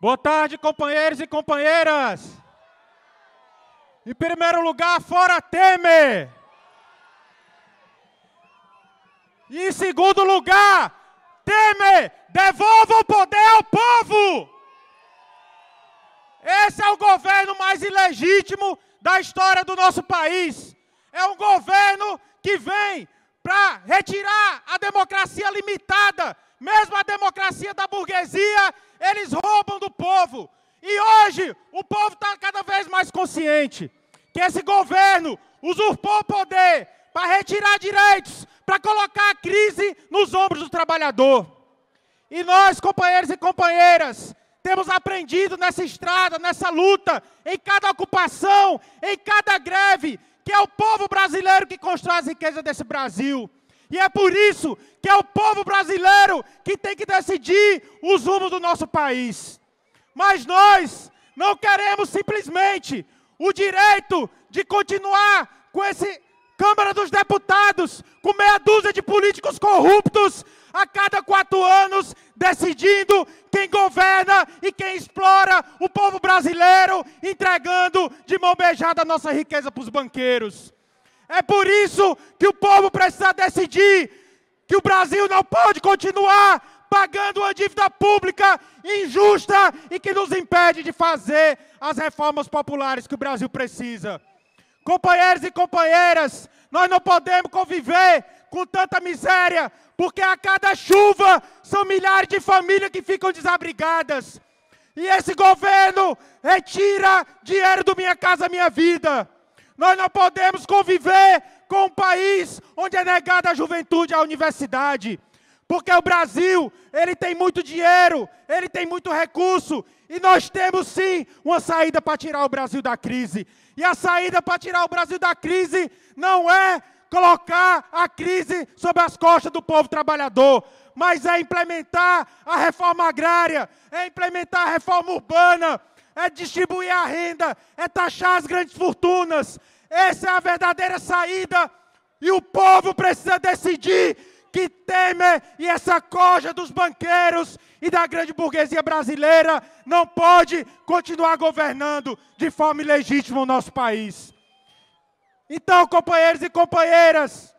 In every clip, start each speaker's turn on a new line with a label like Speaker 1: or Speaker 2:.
Speaker 1: Boa tarde, companheiros e companheiras. Em primeiro lugar, fora Temer. E em segundo lugar, Temer, devolva o poder ao povo. Esse é o governo mais ilegítimo da história do nosso país. É um governo que vem para retirar a democracia limitada mesmo a democracia da burguesia, eles roubam do povo. E hoje o povo está cada vez mais consciente que esse governo usurpou o poder para retirar direitos, para colocar a crise nos ombros do trabalhador. E nós, companheiros e companheiras, temos aprendido nessa estrada, nessa luta, em cada ocupação, em cada greve, que é o povo brasileiro que constrói as riquezas desse Brasil. E é por isso que é o povo brasileiro que tem que decidir os rumos do nosso país. Mas nós não queremos simplesmente o direito de continuar com esse Câmara dos Deputados, com meia dúzia de políticos corruptos, a cada quatro anos, decidindo quem governa e quem explora o povo brasileiro, entregando de mão beijada a nossa riqueza para os banqueiros. É por isso que o povo precisa decidir que o Brasil não pode continuar pagando uma dívida pública injusta e que nos impede de fazer as reformas populares que o Brasil precisa. Companheiros e companheiras, nós não podemos conviver com tanta miséria, porque a cada chuva são milhares de famílias que ficam desabrigadas. E esse governo retira dinheiro do Minha Casa Minha Vida. Nós não podemos conviver com um país onde é negada a juventude à universidade. Porque o Brasil, ele tem muito dinheiro, ele tem muito recurso, e nós temos sim uma saída para tirar o Brasil da crise. E a saída para tirar o Brasil da crise não é colocar a crise sobre as costas do povo trabalhador, mas é implementar a reforma agrária, é implementar a reforma urbana, é distribuir a renda, é taxar as grandes fortunas. Essa é a verdadeira saída. E o povo precisa decidir que Temer e essa coja dos banqueiros e da grande burguesia brasileira não pode continuar governando de forma ilegítima o nosso país. Então, companheiros e companheiras,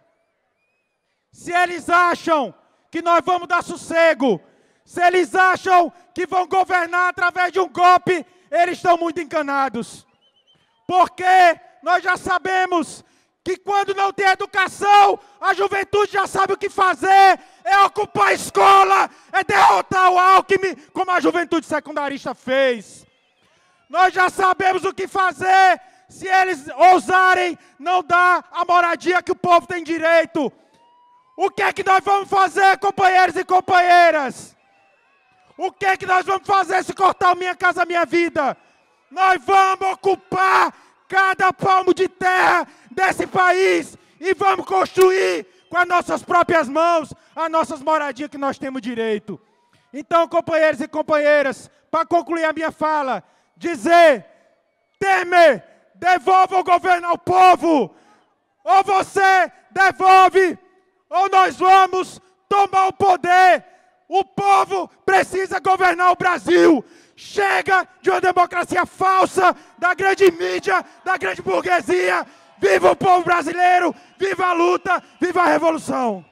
Speaker 1: se eles acham que nós vamos dar sossego, se eles acham que vão governar através de um golpe eles estão muito encanados. Porque nós já sabemos que quando não tem educação, a juventude já sabe o que fazer, é ocupar a escola, é derrotar o Alckmin, como a juventude secundarista fez. Nós já sabemos o que fazer, se eles ousarem não dar a moradia que o povo tem direito. O que é que nós vamos fazer, companheiros e companheiras? O que é que nós vamos fazer se cortar minha casa, minha vida? Nós vamos ocupar cada palmo de terra desse país e vamos construir com as nossas próprias mãos as nossas moradias que nós temos direito. Então, companheiros e companheiras, para concluir a minha fala, dizer: Temer, devolva o governo ao povo. Ou você devolve, ou nós vamos tomar o poder o povo precisa governar o Brasil. Chega de uma democracia falsa, da grande mídia, da grande burguesia. Viva o povo brasileiro, viva a luta, viva a revolução.